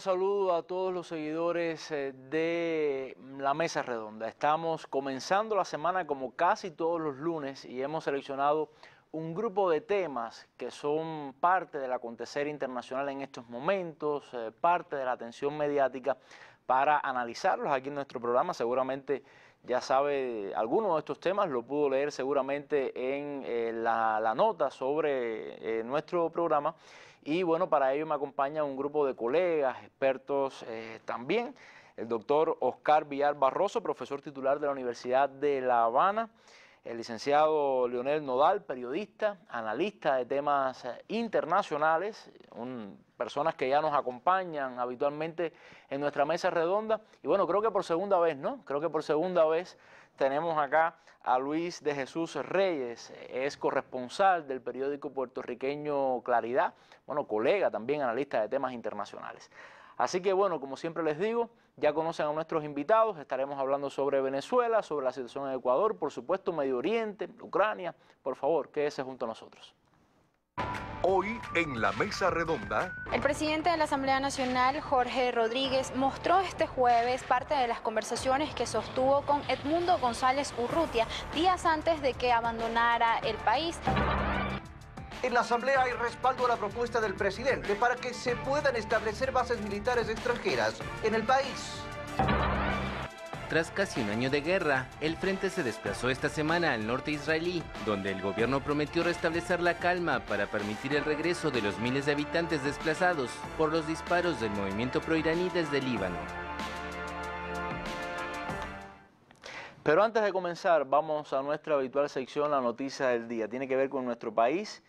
saludo a todos los seguidores eh, de mm, la Mesa Redonda. Estamos comenzando la semana como casi todos los lunes y hemos seleccionado un grupo de temas que son parte del acontecer internacional en estos momentos, eh, parte de la atención mediática, para analizarlos aquí en nuestro programa. Seguramente ya sabe alguno de estos temas, lo pudo leer seguramente en eh, la, nota sobre nuestro programa. Y bueno, para ello me acompaña un grupo de colegas, expertos eh, también, el doctor Oscar Villar Barroso, profesor titular de la Universidad de La Habana, el licenciado Leonel Nodal, periodista, analista de temas eh, internacionales, personas que ya nos acompañan habitualmente en nuestra mesa redonda. Y bueno, creo que por segunda vez, ¿no? Creo que por segunda vez tenemos acá a Luis de Jesús Reyes, es corresponsal del periódico puertorriqueño Claridad, bueno, colega también analista de temas internacionales. Así que bueno, como siempre les digo, ya conocen a nuestros invitados, estaremos hablando sobre Venezuela, sobre la situación en Ecuador, por supuesto Medio Oriente, Ucrania, por favor, quédese junto a nosotros. Hoy en la mesa redonda. El presidente de la Asamblea Nacional, Jorge Rodríguez, mostró este jueves parte de las conversaciones que sostuvo con Edmundo González Urrutia días antes de que abandonara el país. En la Asamblea hay respaldo a la propuesta del presidente para que se puedan establecer bases militares extranjeras en el país. Tras casi un año de guerra, el frente se desplazó esta semana al norte israelí, donde el gobierno prometió restablecer la calma para permitir el regreso de los miles de habitantes desplazados por los disparos del movimiento proiraní desde Líbano. Pero antes de comenzar, vamos a nuestra habitual sección, la noticia del día. Tiene que ver con nuestro país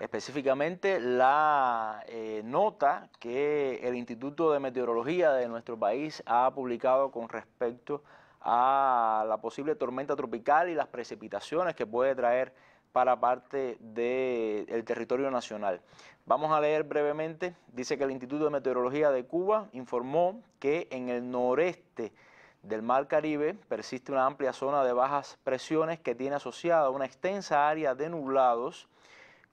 específicamente la eh, nota que el Instituto de Meteorología de nuestro país ha publicado con respecto a la posible tormenta tropical y las precipitaciones que puede traer para parte del territorio nacional. Vamos a leer brevemente, dice que el Instituto de Meteorología de Cuba informó que en el noreste del Mar Caribe persiste una amplia zona de bajas presiones que tiene asociada una extensa área de nublados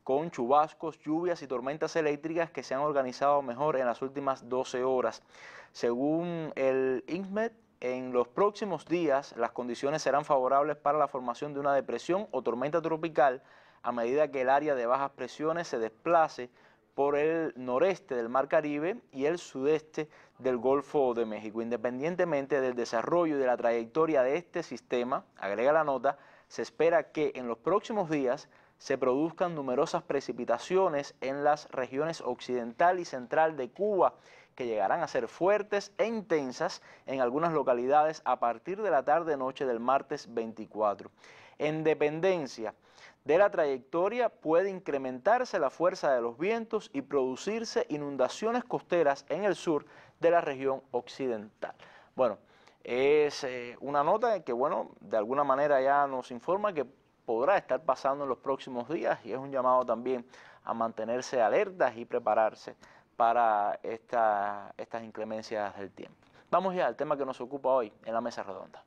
con chubascos, lluvias y tormentas eléctricas que se han organizado mejor en las últimas 12 horas. Según el INSMED... en los próximos días las condiciones serán favorables para la formación de una depresión o tormenta tropical a medida que el área de bajas presiones se desplace por el noreste del Mar Caribe y el sudeste del Golfo de México. Independientemente del desarrollo y de la trayectoria de este sistema, agrega la nota, se espera que en los próximos días se produzcan numerosas precipitaciones en las regiones occidental y central de Cuba, que llegarán a ser fuertes e intensas en algunas localidades a partir de la tarde-noche del martes 24. En dependencia de la trayectoria puede incrementarse la fuerza de los vientos y producirse inundaciones costeras en el sur de la región occidental. Bueno, es eh, una nota que, bueno, de alguna manera ya nos informa que podrá estar pasando en los próximos días y es un llamado también a mantenerse alertas y prepararse para estas inclemencias del tiempo. Vamos ya al tema que nos ocupa hoy en la mesa redonda.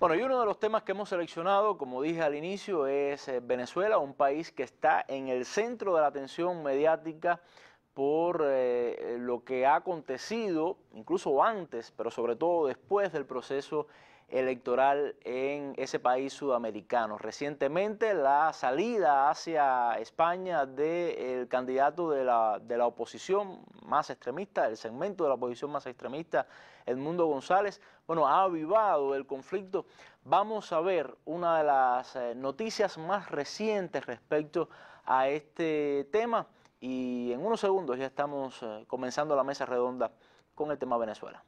Bueno, y uno de los temas que hemos seleccionado, como dije al inicio, es eh, Venezuela, un país que está en el centro de la atención mediática por eh, lo que ha acontecido, incluso antes, pero sobre todo después del proceso electoral en ese país sudamericano. Recientemente la salida hacia España del candidato de la, de la oposición más extremista, el segmento de la oposición más extremista, Edmundo González, bueno, ha avivado el conflicto. Vamos a ver una de las eh, noticias más recientes respecto a este tema y en unos segundos ya estamos eh, comenzando la mesa redonda con el tema Venezuela.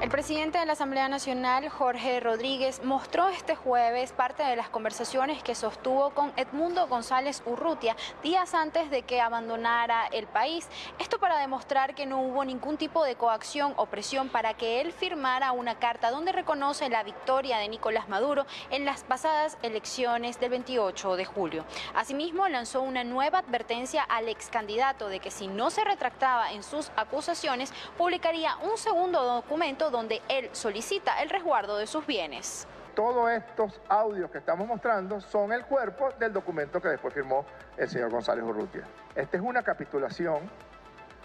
El presidente de la Asamblea Nacional, Jorge Rodríguez, mostró este jueves parte de las conversaciones que sostuvo con Edmundo González Urrutia días antes de que abandonara el país. Esto para demostrar que no hubo ningún tipo de coacción o presión para que él firmara una carta donde reconoce la victoria de Nicolás Maduro en las pasadas elecciones del 28 de julio. Asimismo, lanzó una nueva advertencia al ex candidato de que si no se retractaba en sus acusaciones, publicaría un segundo documento donde él solicita el resguardo de sus bienes. Todos estos audios que estamos mostrando son el cuerpo del documento que después firmó el señor González Urrutia. Esta es una capitulación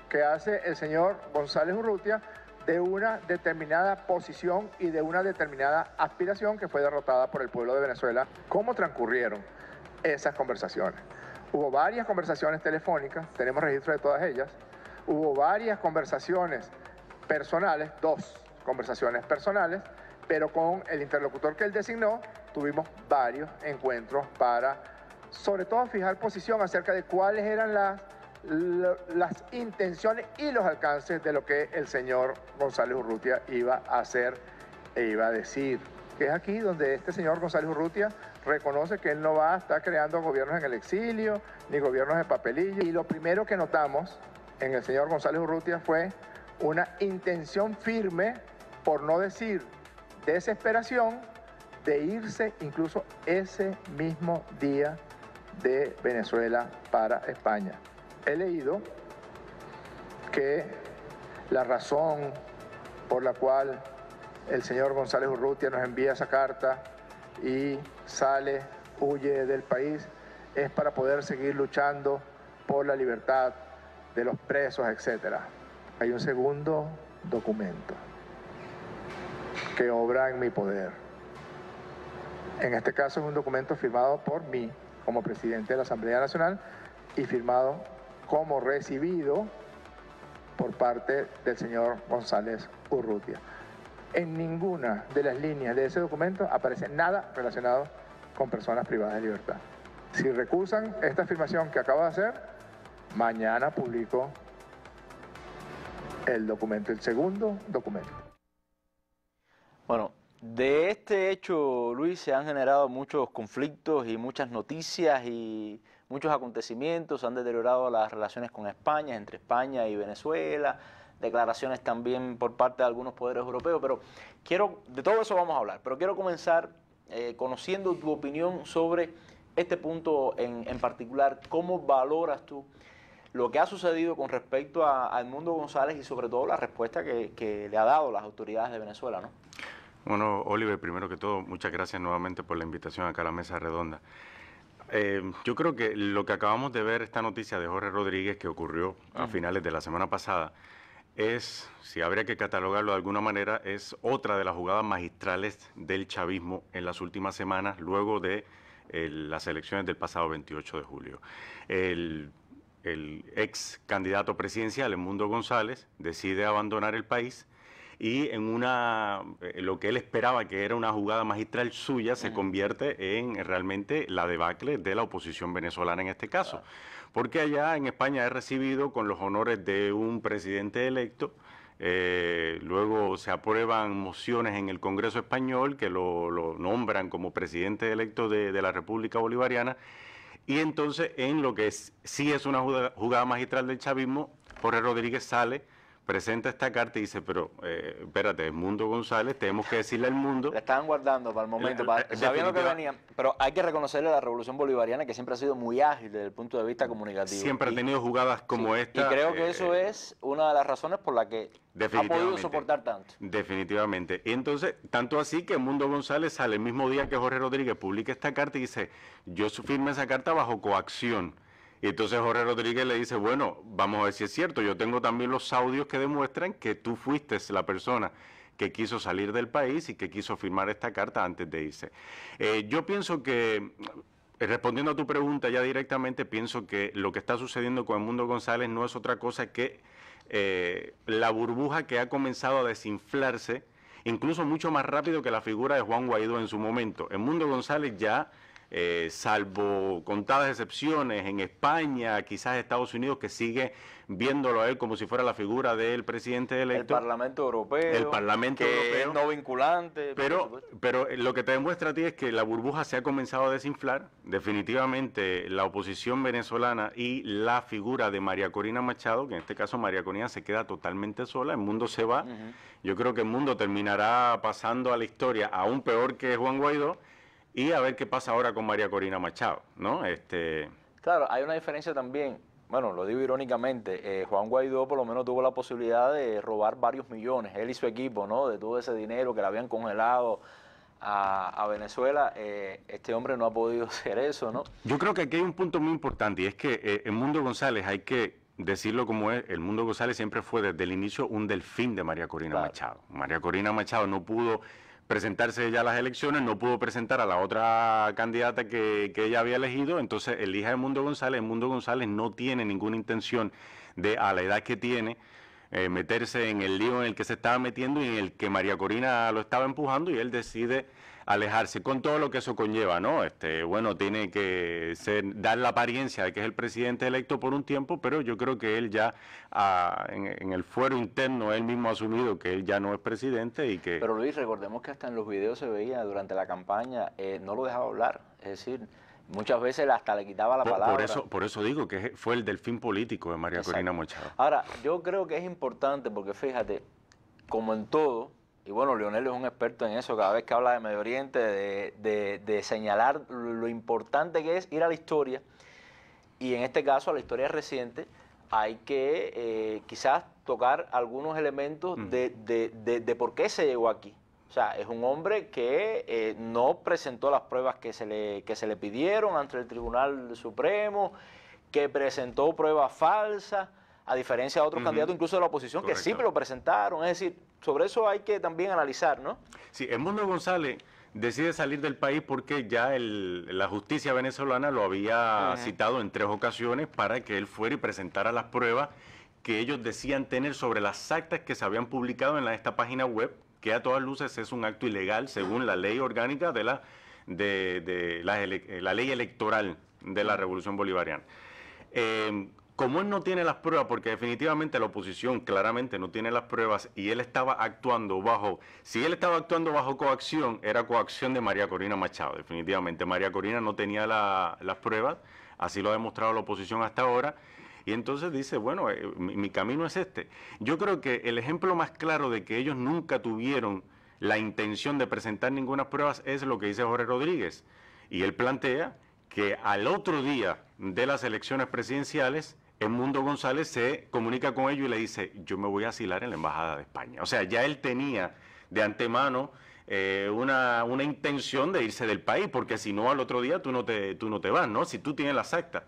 que hace el señor González Urrutia de una determinada posición y de una determinada aspiración que fue derrotada por el pueblo de Venezuela. ¿Cómo transcurrieron esas conversaciones? Hubo varias conversaciones telefónicas, tenemos registro de todas ellas. Hubo varias conversaciones personales, dos, conversaciones personales, pero con el interlocutor que él designó tuvimos varios encuentros para, sobre todo, fijar posición acerca de cuáles eran las, las intenciones y los alcances de lo que el señor González Urrutia iba a hacer e iba a decir. Que es aquí donde este señor González Urrutia reconoce que él no va a estar creando gobiernos en el exilio, ni gobiernos de papelillo. Y lo primero que notamos en el señor González Urrutia fue una intención firme por no decir desesperación, de irse incluso ese mismo día de Venezuela para España. He leído que la razón por la cual el señor González Urrutia nos envía esa carta y sale, huye del país, es para poder seguir luchando por la libertad de los presos, etc. Hay un segundo documento que obra en mi poder. En este caso es un documento firmado por mí como presidente de la Asamblea Nacional y firmado como recibido por parte del señor González Urrutia. En ninguna de las líneas de ese documento aparece nada relacionado con personas privadas de libertad. Si recusan esta afirmación que acabo de hacer, mañana publico el documento, el segundo documento. Bueno, de este hecho, Luis, se han generado muchos conflictos y muchas noticias y muchos acontecimientos. Han deteriorado las relaciones con España, entre España y Venezuela, declaraciones también por parte de algunos poderes europeos. Pero quiero, de todo eso vamos a hablar, pero quiero comenzar eh, conociendo tu opinión sobre este punto en, en, particular. ¿Cómo valoras tú lo que ha sucedido con respecto a, Edmundo González y sobre todo la respuesta que, que le ha dado las autoridades de Venezuela? ¿no? Bueno, Oliver, primero que todo, muchas gracias nuevamente por la invitación acá a la mesa redonda. Eh, yo creo que lo que acabamos de ver, esta noticia de Jorge Rodríguez que ocurrió a finales de la semana pasada, es, si habría que catalogarlo de alguna manera, es otra de las jugadas magistrales del chavismo en las últimas semanas, luego de eh, las elecciones del pasado 28 de julio. El, ex candidato presidencial, Edmundo González, decide abandonar el país y en una eh, lo que él esperaba que era una jugada magistral suya se convierte en realmente la debacle de la oposición venezolana en este caso. Porque allá en España es recibido con los honores de un presidente electo. Eh, luego se aprueban mociones en el Congreso español que lo, nombran como presidente electo de, la República Bolivariana. Y entonces, en lo que es, sí es una jugada magistral del chavismo, Jorge Rodríguez sale presenta esta carta y dice, pero eh, espérate, Mundo González, tenemos que decirle al mundo. estaban guardando para el momento, sabiendo eh, eh, que venía pero hay que reconocerle a la Revolución Bolivariana que siempre ha sido muy ágil desde el punto de vista comunicativo. Siempre ha tenido jugadas como esta. Y creo que eh, eso es una de las razones por la que ha podido soportar tanto. Definitivamente. Y entonces, tanto así que Mundo González sale el mismo día que Jorge Rodríguez publica esta carta y dice, yo firme esa carta bajo coacción y entonces Jorge Rodríguez le dice, bueno, vamos a ver si es cierto, yo tengo también los audios que demuestran que tú fuiste la persona que quiso salir del país y que quiso firmar esta carta antes de irse. Eh, yo pienso que, eh, respondiendo a tu pregunta ya directamente, pienso que lo que está sucediendo con el mundo González no es otra cosa que eh, la burbuja que ha comenzado a desinflarse, incluso mucho más rápido que la figura de Juan Guaidó en su momento. El mundo González ya eh, salvo contadas excepciones en España, quizás Estados Unidos, que sigue viéndolo a él como si fuera la figura del presidente electo. El Parlamento Europeo. El Parlamento Europeo. no vinculante. Pero, pero lo que te demuestra a ti es que la burbuja se ha comenzado a desinflar. Definitivamente la oposición venezolana y la figura de María Corina Machado, que en este caso María Corina se queda totalmente sola, el mundo se va. Yo creo que el mundo terminará pasando a la historia aún peor que Juan Guaidó y a ver qué pasa ahora con María Corina Machado, ¿no? Este... Claro, hay una diferencia también, bueno, lo digo irónicamente, eh, Juan Guaidó por lo menos tuvo la posibilidad de robar varios millones, él y su equipo, ¿no? De todo ese dinero que le habían congelado a, Venezuela, eh, este hombre no ha podido hacer eso, ¿no? Yo creo que aquí hay un punto muy importante y es que el eh, Mundo González hay que decirlo como es, el Mundo González siempre fue desde el inicio un delfín de María Corina Machado. María Corina Machado no pudo presentarse ya a las elecciones, no pudo presentar a la otra candidata que, que ella había elegido, entonces elija a mundo González. mundo González no tiene ninguna intención de, a la edad que tiene, eh, meterse en el lío en el que se estaba metiendo y en el que María Corina lo estaba empujando y él decide alejarse, con todo lo que eso conlleva, ¿no? Este, bueno, tiene que dar la apariencia de que es el presidente electo por un tiempo, pero yo creo que él ya, ah, en, el fuero interno, él mismo ha asumido que él ya no es presidente y que... Pero Luis, recordemos que hasta en los videos se veía durante la campaña, eh, no lo dejaba hablar, es decir... Muchas veces hasta le quitaba la palabra. Por eso, por eso digo que fue el delfín político de María Corina Mochado. Ahora, yo creo que es importante porque fíjate, como en todo, y bueno, Leonel es un experto en eso, cada vez que habla de Medio Oriente, de, señalar lo importante que es ir a la historia, y en este caso a la historia reciente, hay que eh, quizás tocar algunos elementos de, por qué se llegó aquí. O sea, es un hombre que eh, no presentó las pruebas que que se le pidieron ante el Tribunal Supremo, que presentó pruebas falsas a diferencia de otros candidatos, incluso de la oposición, que sí lo presentaron. Es decir, sobre eso hay que también analizar, ¿no? Sí, Edmundo González decide salir del país porque ya la justicia venezolana lo había citado en tres ocasiones para que él fuera y presentara las pruebas que ellos decían tener sobre las actas que se habían publicado en esta página web, que a todas luces es un acto ilegal según la ley orgánica de la, de, la, ley electoral de la Revolución Bolivariana. Eh, como él no tiene las pruebas, porque definitivamente la oposición claramente no tiene las pruebas y él estaba actuando bajo, si él estaba actuando bajo coacción, era coacción de María Corina Machado, definitivamente. María Corina no tenía las pruebas, así lo ha demostrado la oposición hasta ahora. Y entonces dice, bueno, eh, mi, mi camino es este. Yo creo que el ejemplo más claro de que ellos nunca tuvieron la intención de presentar ninguna prueba es lo que dice Jorge Rodríguez. Y él plantea que al otro día de las elecciones presidenciales, Edmundo González se comunica con ellos y le dice, yo me voy a asilar en la Embajada de España. O sea, ya él tenía de antemano eh, una, una, intención de irse del país, porque si no al otro día tú no te, tú no te vas, ¿no? Si tú tienes la secta.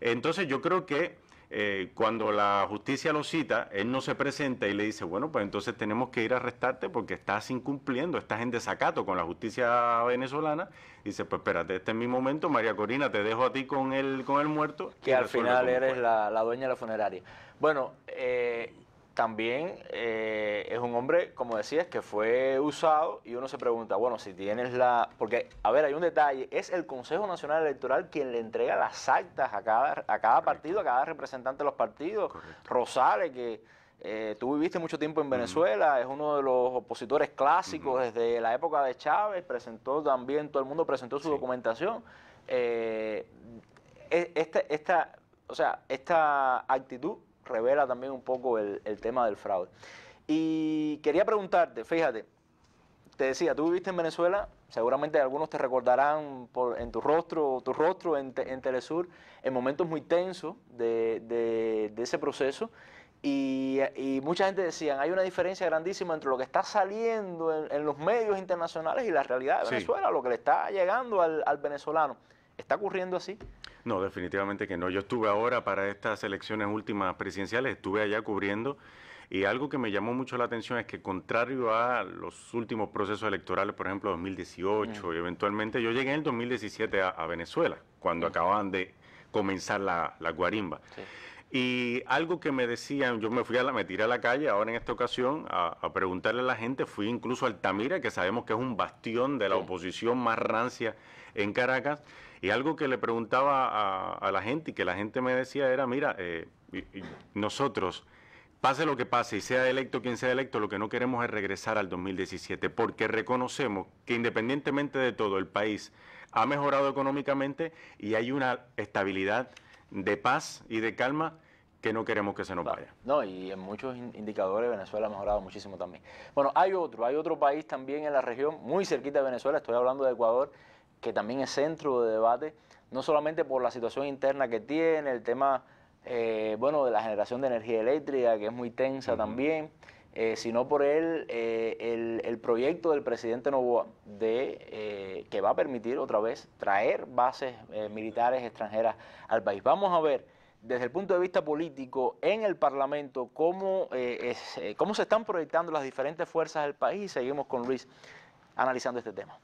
Entonces yo creo que eh, cuando la justicia lo cita, él no se presenta y le dice, bueno, pues entonces tenemos que ir a arrestarte porque estás incumpliendo, estás en desacato con la justicia venezolana. dice, pues espérate, este es mi momento, María Corina, te dejo a ti con el, con el muerto. Que al final eres la, la, dueña de la funeraria. Bueno, eh, también eh, es un hombre, como decías, que fue usado y uno se pregunta, bueno, si tienes la... Porque, a ver, hay un detalle, es el Consejo Nacional Electoral quien le entrega las actas a cada, a cada partido, a cada representante de los partidos. Rosales, que eh, tú viviste mucho tiempo en Venezuela, es uno de los opositores clásicos desde la época de Chávez, presentó también, todo el mundo presentó su documentación. Eh, e, esta, esta, o sea, esta actitud revela también un poco el, tema del fraude. Y quería preguntarte, fíjate, te decía, tú viviste en Venezuela, seguramente algunos te recordarán en tu rostro, tu rostro en, Telesur, en momentos muy tensos de, ese proceso. Y, mucha gente decía, hay una diferencia grandísima entre lo que está saliendo en, los medios internacionales y la realidad de Venezuela, lo que le está llegando al venezolano. ¿Está ocurriendo así? No, definitivamente que no. Yo estuve ahora para estas elecciones últimas presidenciales, estuve allá cubriendo y algo que me llamó mucho la atención es que contrario a los últimos procesos electorales, por ejemplo 2018 mm. y eventualmente, yo llegué en el 2017 a, Venezuela, cuando mm. acababan de comenzar la, guarimba. Y algo que me decían, yo me fui a la, me tiré a la calle ahora en esta ocasión a, preguntarle a la gente, fui incluso a Altamira, que sabemos que es un bastión de la oposición más rancia en Caracas, y algo que le preguntaba a, la gente y que la gente me decía era, mira, eh, nosotros, pase lo que pase y sea electo quien sea electo, lo que no queremos es regresar al 2017, porque reconocemos que independientemente de todo, el país ha mejorado económicamente y hay una estabilidad de paz y de calma que no queremos que se nos vaya. No, y en muchos indicadores Venezuela ha mejorado muchísimo también. Bueno, hay otro, hay otro país también en la región, muy cerquita de Venezuela, estoy hablando de Ecuador, que también es centro de debate, no solamente por la situación interna que tiene, el tema, eh, bueno, de la generación de energía eléctrica, que es muy tensa también, eh, sino por eh, el, el, proyecto del presidente Novoa de, que va a permitir otra vez traer bases militares extranjeras al país. Vamos a ver desde el punto de vista político en el Parlamento cómo, es, cómo se están proyectando las diferentes fuerzas del país y seguimos con Luis analizando este tema.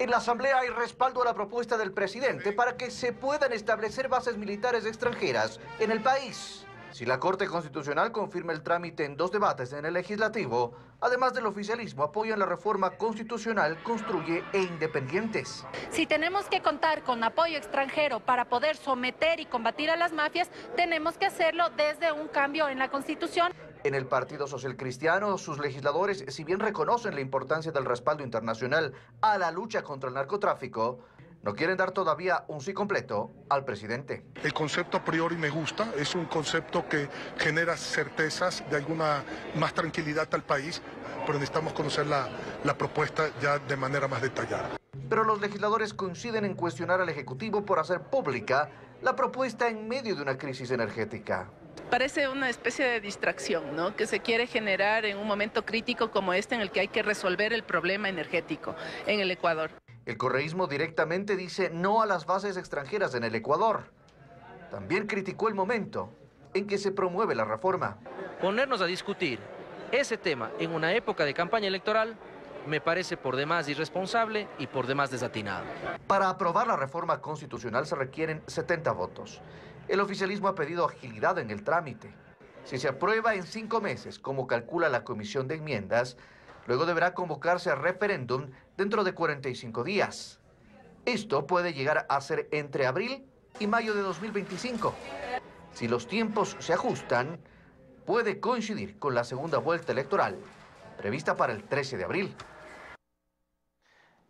En la Asamblea hay respaldo a la propuesta del presidente para que se puedan establecer bases militares extranjeras en el país. Si la Corte Constitucional confirma el trámite en dos debates en el legislativo, además del oficialismo, apoyan la reforma constitucional, construye e independientes. Si tenemos que contar con apoyo extranjero para poder someter y combatir a las mafias, tenemos que hacerlo desde un cambio en la Constitución. En el Partido Social Cristiano, sus legisladores, si bien reconocen la importancia del respaldo internacional a la lucha contra el narcotráfico, no quieren dar todavía un sí completo al presidente. El concepto a priori me gusta, es un concepto que genera certezas de alguna más tranquilidad al país, pero necesitamos conocer la, la propuesta ya de manera más detallada. Pero los legisladores coinciden en cuestionar al Ejecutivo por hacer pública la propuesta en medio de una crisis energética parece una especie de distracción, ¿no? Que se quiere generar en un momento crítico como este en el que hay que resolver el problema energético en el Ecuador. El correísmo directamente dice no a las bases extranjeras en el Ecuador. También criticó el momento en que se promueve la reforma. Ponernos a discutir ese tema en una época de campaña electoral me parece por demás irresponsable y por demás desatinado. Para aprobar la reforma constitucional se requieren 70 votos. El oficialismo ha pedido agilidad en el trámite. Si se aprueba en cinco meses, como calcula la Comisión de Enmiendas, luego deberá convocarse a referéndum dentro de 45 días. Esto puede llegar a ser entre abril y mayo de 2025. Si los tiempos se ajustan, puede coincidir con la segunda vuelta electoral, prevista para el 13 de abril.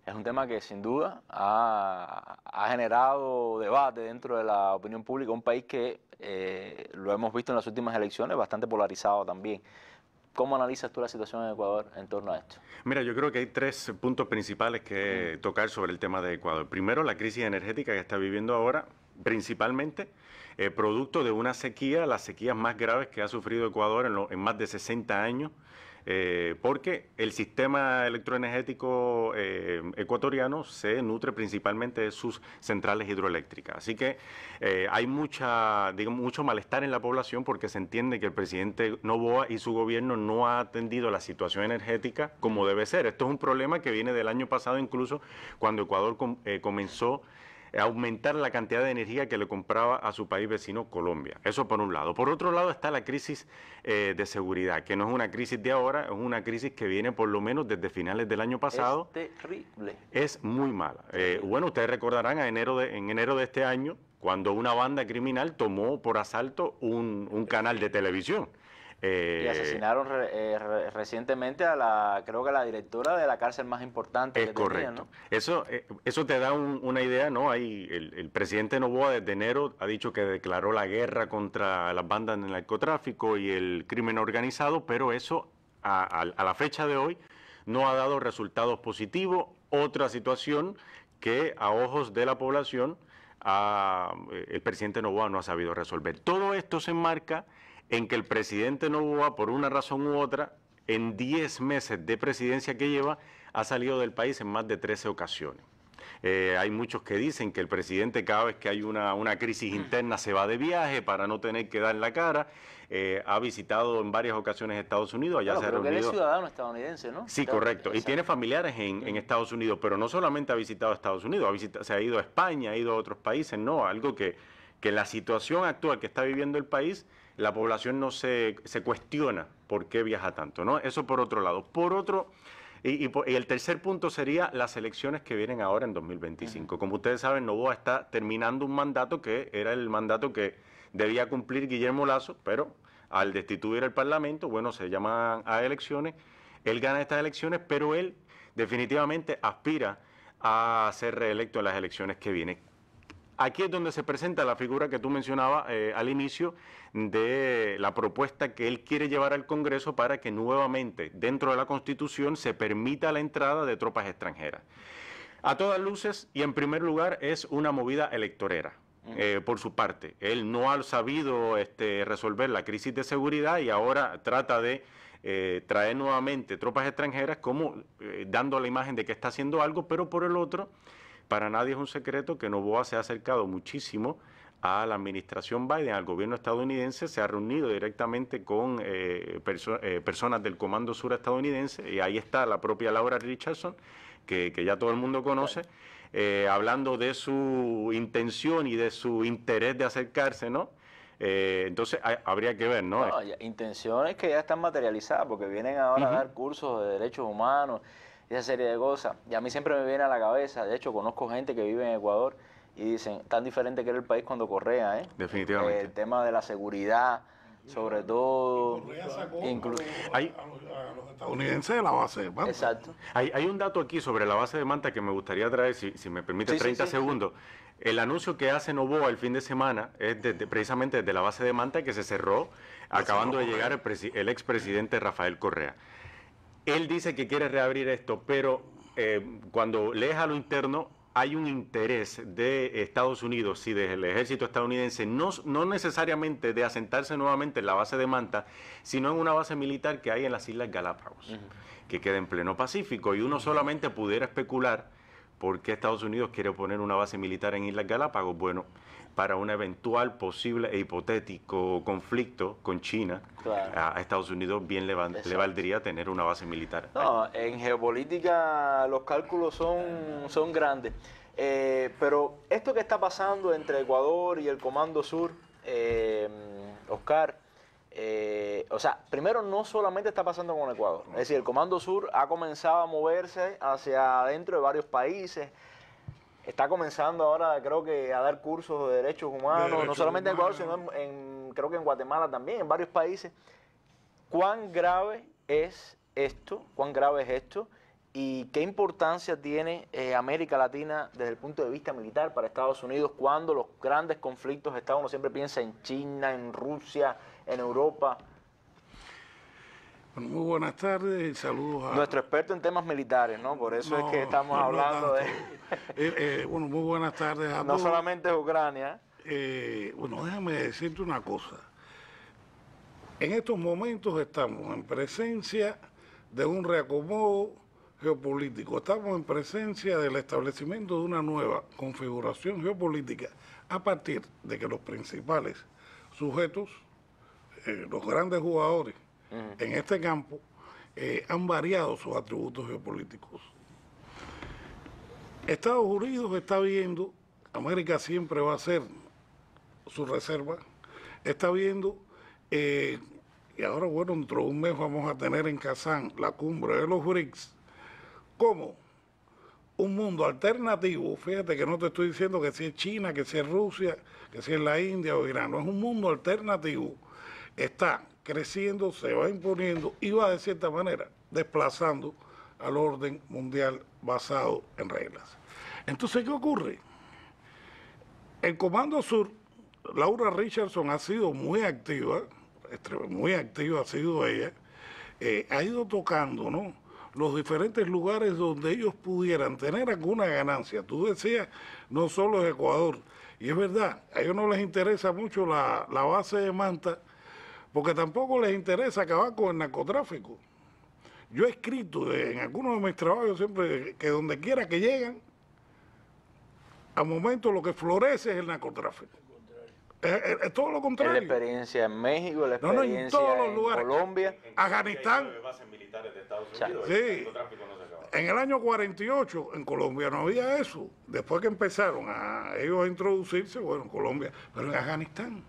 Es un tema que sin duda ha, generado debate dentro de la opinión pública, un país que eh, lo hemos visto en las últimas elecciones bastante polarizado también. ¿Cómo analizas tú la situación en Ecuador en torno a esto? Mira, yo creo que hay tres puntos principales que tocar sobre el tema de Ecuador. Primero, la crisis energética que está viviendo ahora, principalmente eh, producto de una sequía, las sequías más graves que ha sufrido Ecuador en, en más de 60 años. Eh, porque el sistema electroenergético eh, ecuatoriano se nutre principalmente de sus centrales hidroeléctricas. Así que eh, hay mucha, digamos, mucho malestar en la población porque se entiende que el presidente Novoa y su gobierno no ha atendido la situación energética como debe ser. Esto es un problema que viene del año pasado incluso cuando Ecuador comenzó aumentar la cantidad de energía que le compraba a su país vecino Colombia. Eso por un lado. Por otro lado está la crisis eh, de seguridad, que no es una crisis de ahora, es una crisis que viene por lo menos desde finales del año pasado. Es terrible. Es muy mala. Eh, bueno, ustedes recordarán a enero en enero de este año, cuando una banda criminal tomó por asalto un, un canal de televisión y eh, asesinaron eh, recientemente a la, creo que la directora de la cárcel más importante. Es correcto. Eso, eh, eso te da una idea, ¿no? Hay, el, presidente Novoa desde enero ha dicho que declaró la guerra contra las bandas del narcotráfico y el crimen organizado, pero eso a, la fecha de hoy no ha dado resultados positivos. Otra situación que a ojos de la población ah, el presidente Novoa no ha sabido resolver. Todo esto se enmarca en que el presidente Novoa, por una razón u otra, en 10 meses de presidencia que lleva, ha salido del país en más de 13 ocasiones. Eh, hay muchos que dicen que el presidente cada vez que hay una, crisis mm. interna se va de viaje para no tener que dar la cara. Eh, ha visitado en varias ocasiones Estados Unidos, allá se ha reunido. Él es ciudadano estadounidense, ¿no? Sí, correcto. Y tiene familiares en, Estados Unidos, pero no solamente ha visitado Estados Unidos, ha visitado, se ha ido a España, ha ido a otros países, no, algo que, que la situación actual que está viviendo el país la población no se, cuestiona por qué viaja tanto, ¿no? Eso por otro lado. Por otro, y, el tercer punto sería las elecciones que vienen ahora en 2025. Como ustedes saben, Novoa está terminando un mandato que era el mandato que debía cumplir Guillermo Lazo, pero al destituir el Parlamento, bueno, se llaman a elecciones, él gana estas elecciones, pero él definitivamente aspira a ser reelecto en las elecciones que vienen. Aquí es donde se presenta la figura que tú mencionabas eh, al inicio de la propuesta que él quiere llevar al Congreso para que nuevamente dentro de la Constitución se permita la entrada de tropas extranjeras. A todas luces y en primer lugar es una movida electorera. Mm. Eh, por su parte, él no ha sabido este, resolver la crisis de seguridad y ahora trata de eh, traer nuevamente tropas extranjeras como dando la imagen de que está haciendo algo, pero por el otro para nadie es un secreto que Novoa se ha acercado muchísimo a la administración Biden, al gobierno estadounidense, se ha reunido directamente con eh, eh, personas del Comando Sur estadounidense, y ahí está la propia Laura Richardson, que, ya todo el mundo conoce, eh, hablando de su intención y de su interés de acercarse, ¿no? entonces habría que ver, ¿no? no intenciones que ya están materializadas, porque vienen ahora a dar cursos de derechos humanos esa serie de cosas. Y a mí siempre me viene a la cabeza, de hecho conozco gente que vive en Ecuador y dicen, tan diferente que era el país cuando Correa, ¿eh? Definitivamente. El tema de la seguridad, sobre todo incluso hay, a, los estadounidenses de la base de Manta. Exacto. Hay, un dato aquí sobre la base de Manta que me gustaría traer, si, me permite 30 segundos. El anuncio que hace Novoa el fin de semana es de, precisamente desde la base de Manta que se cerró acabando de llegar el, el expresidente Rafael Correa. Él dice que quiere reabrir esto, pero eh, cuando lees a lo interno, hay un interés de Estados Unidos y del ejército estadounidense, no, necesariamente de asentarse nuevamente en la base de Manta, sino en una base militar que hay en las Islas Galápagos, que queda en pleno Pacífico. Y uno solamente pudiera especular por qué Estados Unidos quiere poner una base militar en Islas Galápagos. Bueno, para un eventual posible e hipotético conflicto con China, a Estados Unidos bien le, valdría tener una base militar. No, en geopolítica los cálculos son, son grandes. Eh, pero esto que está pasando entre Ecuador y el Comando Sur, eh, Oscar, eh, o sea, primero no solamente está pasando con Ecuador, es decir, el Comando Sur ha comenzado a moverse hacia adentro de varios países, está comenzando ahora, creo que, a dar cursos de derechos humanos, no solamente en Ecuador, sino en, creo que en Guatemala también, en varios países. ¿Cuán grave es esto? ¿Cuán grave es esto? ¿Y qué importancia tiene eh, América Latina desde el punto de vista militar para Estados Unidos cuando los grandes conflictos, están, uno siempre piensa en China, en Rusia, en Europa, muy buenas tardes y saludos a... Nuestro experto en temas militares, ¿no? Por eso es que estamos hablando de... Eh, eh, bueno, muy buenas tardes a No solamente solamente Ucrania. Eh, bueno, déjame decirte una cosa. En estos momentos estamos en presencia de un reacomodo geopolítico. Estamos en presencia del establecimiento de una nueva configuración geopolítica a partir de que los principales sujetos, los grandes jugadores en este campo eh, han variado sus atributos geopolíticos. Estados Unidos está viendo, América siempre va a ser su reserva, está viendo, eh, y ahora bueno, dentro de un mes vamos a tener en Kazán la cumbre de los BRICS, como un mundo alternativo, fíjate que no te estoy diciendo que si es China, que si es Rusia, que si es la India o Irán, no es un mundo alternativo, está creciendo, se va imponiendo y va de cierta manera desplazando al orden mundial basado en reglas. Entonces, ¿qué ocurre? El Comando Sur, Laura Richardson ha sido muy activa, muy activa ha sido ella, eh, ha ido tocando, ¿no? los diferentes lugares donde ellos pudieran tener alguna ganancia. Tú decías, no solo es Ecuador, y es verdad, a ellos no les interesa mucho la, la base de Manta, porque tampoco les interesa acabar con el narcotráfico. Yo he escrito en algunos de mis trabajos siempre que donde quiera que llegan, a momento lo que florece es el narcotráfico. Es, todo lo contrario. la experiencia en México, la experiencia en, todos Colombia, en Afganistán. en el año 48 en Colombia no había eso. Después que empezaron a ellos a introducirse, bueno, en Colombia, pero en Afganistán.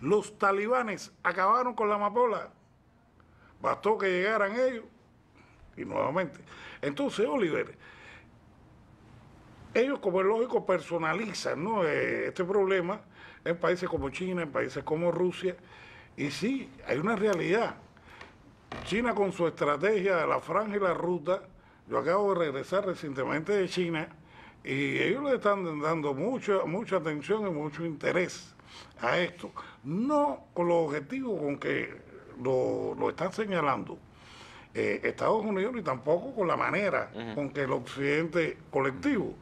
Los talibanes acabaron con la amapola. Bastó que llegaran ellos y nuevamente. Entonces, Oliver, ellos como es lógico personalizan eh, este problema en países como China, en países como Rusia, y sí, hay una realidad. China con su estrategia de la franja y la ruta, yo acabo de regresar recientemente de China, y ellos le están dando mucha, mucha atención y mucho interés a esto, no con los objetivos con que lo, están señalando eh, Estados Unidos ni tampoco con la manera con que el occidente colectivo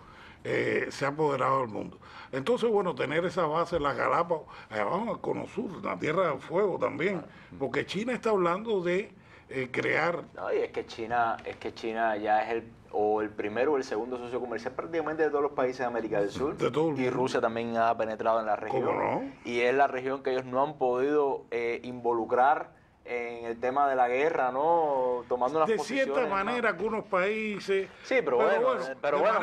eh, se ha apoderado del mundo. Entonces, bueno, tener esa base en las Galápagos, allá abajo en la Tierra del Fuego también, porque China está hablando de eh, crear... es que China, es que China ya es el o el primero o el segundo socio comercial prácticamente de todos los países de América del Sur. Y Rusia también ha penetrado en la región. Y es la región que ellos no han podido eh, involucrar en el tema de la guerra, ¿no? Tomando las de posiciones. De cierta manera, que unos países. Sí, pero, bueno, pero bueno,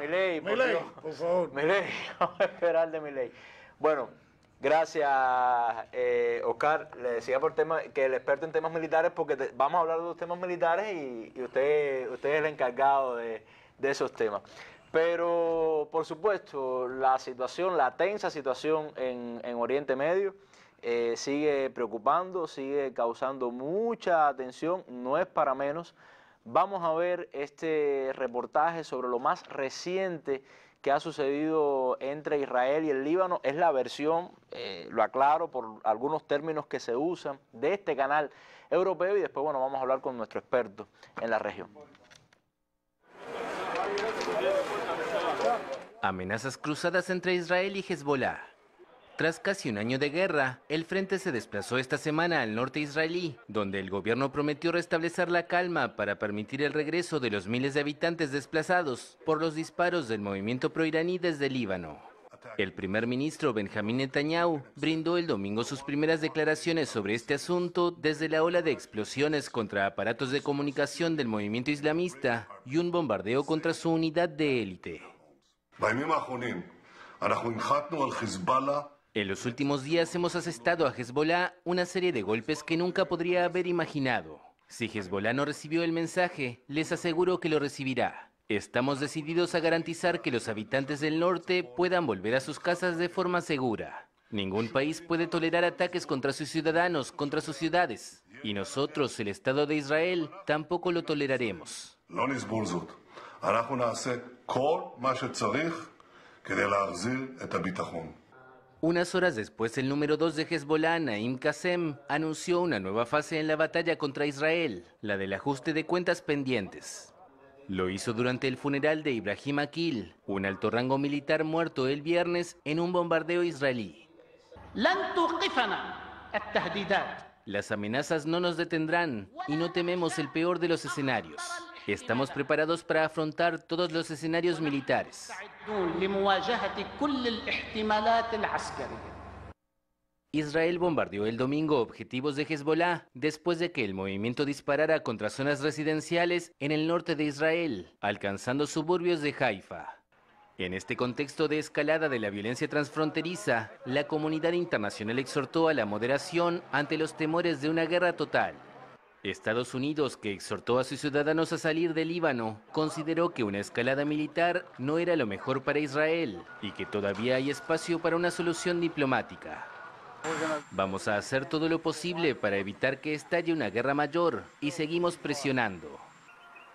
mi ley, por, favor. Mi ley, vamos a esperar de mi ley. Bueno. Gracias, eh, Oscar. Le decía por tema que el experto en temas militares, porque vamos a hablar de los temas militares y, usted, usted es el encargado de, esos temas. Pero, por supuesto, la situación, la tensa situación en, Oriente Medio eh, sigue preocupando, sigue causando mucha atención, no es para menos. Vamos a ver este reportaje sobre lo más reciente que ha sucedido entre Israel y el Líbano es la versión, eh, lo aclaro por algunos términos que se usan, de este canal europeo y después, bueno, vamos a hablar con nuestro experto en la región. Amenazas cruzadas entre Israel y Hezbollah. Tras casi un año de guerra, el frente se desplazó esta semana al norte israelí, donde el gobierno prometió restablecer la calma para permitir el regreso de los miles de habitantes desplazados por los disparos del movimiento proiraní desde Líbano. El primer ministro Benjamín Netanyahu brindó el domingo sus primeras declaraciones sobre este asunto desde la ola de explosiones contra aparatos de comunicación del movimiento islamista y un bombardeo contra su unidad de élite. En los últimos días hemos asestado a Hezbollah una serie de golpes que nunca podría haber imaginado. Si Hezbollah no recibió el mensaje, les aseguro que lo recibirá. Estamos decididos a garantizar que los habitantes del norte puedan volver a sus casas de forma segura. Ningún país puede tolerar ataques contra sus ciudadanos, contra sus ciudades. Y nosotros, el Estado de Israel, tampoco lo toleraremos. Unas horas después, el número 2 de Hezbollah, Naim Qasem, anunció una nueva fase en la batalla contra Israel, la del ajuste de cuentas pendientes. Lo hizo durante el funeral de Ibrahim Akil, un alto rango militar muerto el viernes en un bombardeo israelí. Las amenazas no nos detendrán y no tememos el peor de los escenarios. Estamos preparados para afrontar todos los escenarios militares. Israel bombardeó el domingo objetivos de Hezbollah después de que el movimiento disparara contra zonas residenciales en el norte de Israel, alcanzando suburbios de Haifa. En este contexto de escalada de la violencia transfronteriza, la comunidad internacional exhortó a la moderación ante los temores de una guerra total. Estados Unidos, que exhortó a sus ciudadanos a salir del Líbano, consideró que una escalada militar no era lo mejor para Israel y que todavía hay espacio para una solución diplomática. Vamos a hacer todo lo posible para evitar que estalle una guerra mayor y seguimos presionando.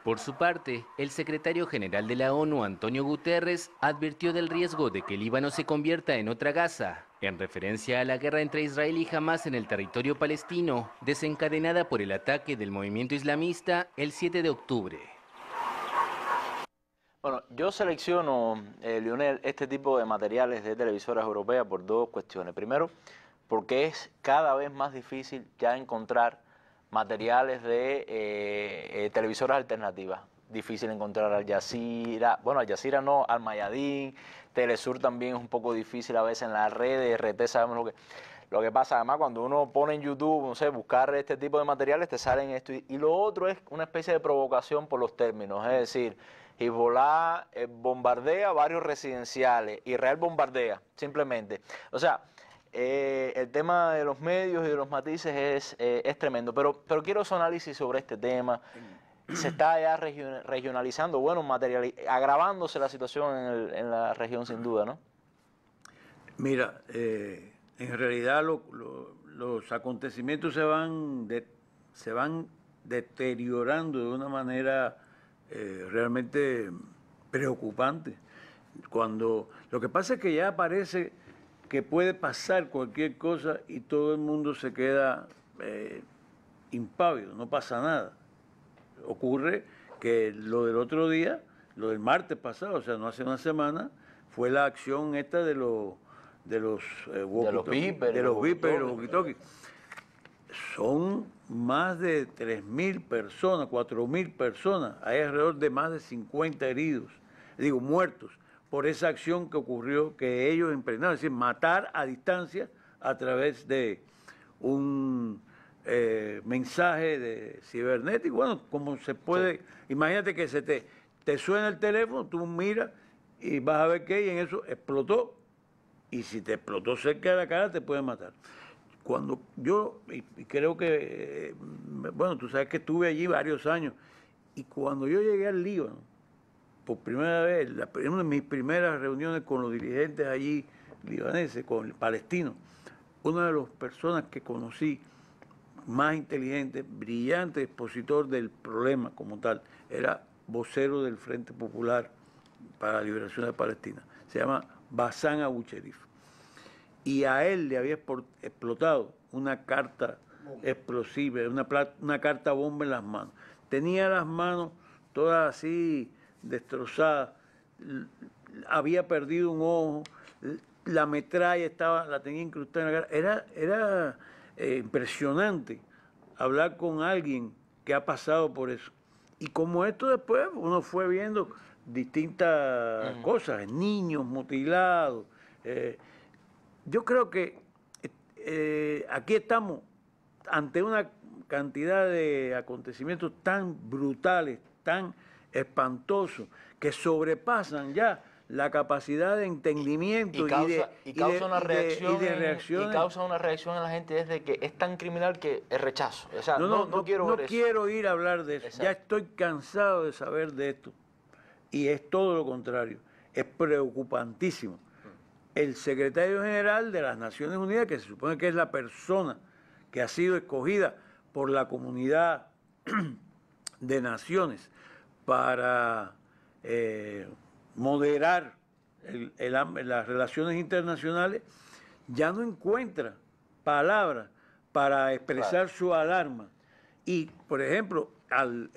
Por su parte, el secretario general de la ONU, Antonio Guterres, advirtió del riesgo de que el Líbano se convierta en otra Gaza, en referencia a la guerra entre Israel y Hamas en el territorio palestino, desencadenada por el ataque del movimiento islamista el 7 de octubre. Bueno, yo selecciono, eh, Lionel, este tipo de materiales de televisoras europeas por dos cuestiones. Primero, porque es cada vez más difícil ya encontrar materiales de eh, eh, televisoras alternativas. Difícil encontrar al Jazeera, bueno, al Jazeera no, al Mayadín, Telesur también es un poco difícil a veces en las redes, RT sabemos lo que... Lo que pasa, además, cuando uno pone en YouTube, no sé, buscar este tipo de materiales, te salen esto. Y, lo otro es una especie de provocación por los términos. Es decir, Hezbollah eh, bombardea varios residenciales, Israel bombardea, simplemente. O sea, eh, el tema de los medios y de los matices es, eh, es tremendo, pero, pero quiero su análisis sobre este tema. Se está ya regionalizando, bueno, agravándose la situación en, la región sin duda, ¿no? Mira, eh, en realidad los acontecimientos se van, de, se van deteriorando de una manera realmente preocupante. Cuando lo que pasa es que ya aparece que puede pasar cualquier cosa y todo el mundo se queda eh, impávido, no pasa nada. Ocurre que lo del otro día, lo del martes pasado, o sea, no hace una semana, fue la acción esta de los de los eh, de los de los, Son más de 3.000 personas, 4.000 personas, hay alrededor de más de 50 heridos, digo, muertos por esa acción que ocurrió, que ellos emprendieron, es decir, matar a distancia a través de un eh, mensaje de cibernético. Bueno, como se puede, imagínate que se te, te suena el teléfono, tú miras y vas a ver que y en eso explotó. Y si te explotó cerca de la cara, te puede matar. Cuando yo, y, creo que, eh, bueno, tú sabes que estuve allí varios años, y cuando yo llegué al Líbano, por primera vez, la, una de mis primeras reuniones con los dirigentes allí libaneses, con palestinos palestino, una de las personas que conocí más inteligente, brillante expositor del problema como tal, era vocero del Frente Popular para la Liberación de Palestina. Se llama Basan Abucherif. Y a él le había explotado una carta explosiva, una, una carta bomba en las manos. Tenía las manos todas así, destrozada, había perdido un ojo, la metralla estaba, la tenía incrustada en la cara. Era, era eh, impresionante hablar con alguien que ha pasado por eso. Y como esto después uno fue viendo distintas cosas, eh, niños mutilados. Eh, yo creo que aquí estamos ante una cantidad de acontecimientos tan brutales, tan ...espantoso... que sobrepasan ya la capacidad de entendimiento y, de, una reacción y causa una reacción en la gente desde que es tan criminal que es rechazo no, quiero quiero ir a hablar de eso ya estoy cansado de saber de esto y es todo lo contrario es preocupantísimo el secretario general de las Naciones Unidas que se supone que es la persona que ha sido escogida por la comunidad de naciones para eh, moderar las relaciones internacionales, ya no encuentra palabras para expresar su alarma. Y, por ejemplo, al,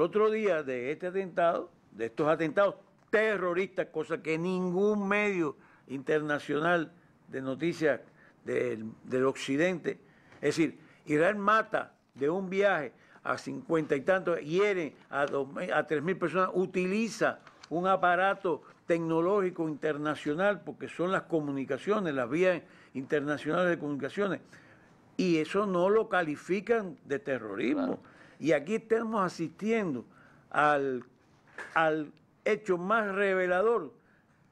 otro día de este atentado, de estos atentados terroristas, cosa que ningún medio internacional de noticias del, del occidente, es decir, Irán mata de un viaje a cincuenta y tantos, hiere a, tres mil personas, utiliza un aparato tecnológico internacional, porque son las comunicaciones, las vías internacionales de comunicaciones, y eso no lo califican de terrorismo. Y aquí estamos asistiendo al, al hecho más revelador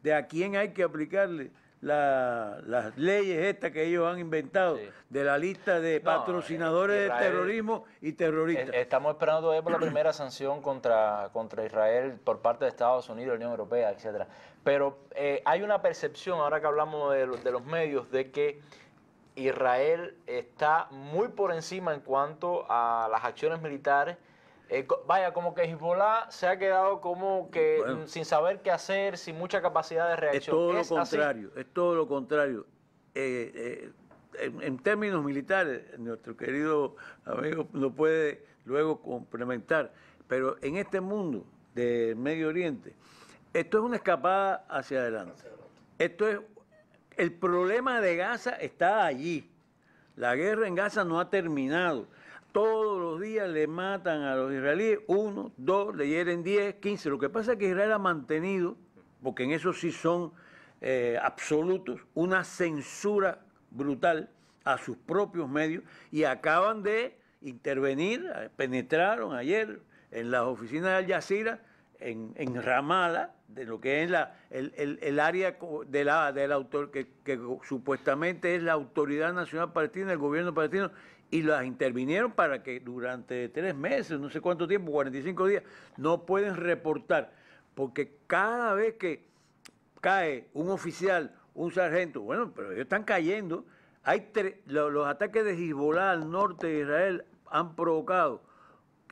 de a quién hay que aplicarle las leyes estas que ellos han inventado de la lista de patrocinadores eh, de terrorismo y terroristas. Estamos esperando la primera sanción contra, contra Israel por parte de Estados Unidos, Unión Europea, etcétera. Pero eh, hay una percepción, ahora que hablamos de, de, los medios, de que Israel está muy por encima en cuanto a las acciones militares eh, vaya, como que Hezbollah se ha quedado como que sin saber qué hacer, sin mucha capacidad de reacción. Es todo lo contrario, es todo lo contrario. Eh, eh, en, términos militares, nuestro querido amigo lo puede luego complementar, pero en este mundo del Medio Oriente, esto es una escapada hacia adelante. Esto es, el problema de Gaza está allí. La guerra en Gaza no ha terminado. Todos los días le matan a los israelíes, uno, dos, le hieren diez, quince. Lo que pasa es que Israel ha mantenido, porque en eso sí son eh, absolutos, una censura brutal a sus propios medios y acaban de intervenir, eh, penetraron ayer en las oficinas de Al Jazeera, en, en de lo que es el, área de la, del autor, que, supuestamente es la Autoridad Nacional Palestina, el gobierno palestino, y las intervinieron para que durante tres meses, no sé cuánto tiempo, 45 días, no pueden reportar, porque cada vez que cae un oficial, un sargento, bueno, pero ellos están cayendo, hay los, ataques de Hezbollah al norte de Israel han provocado,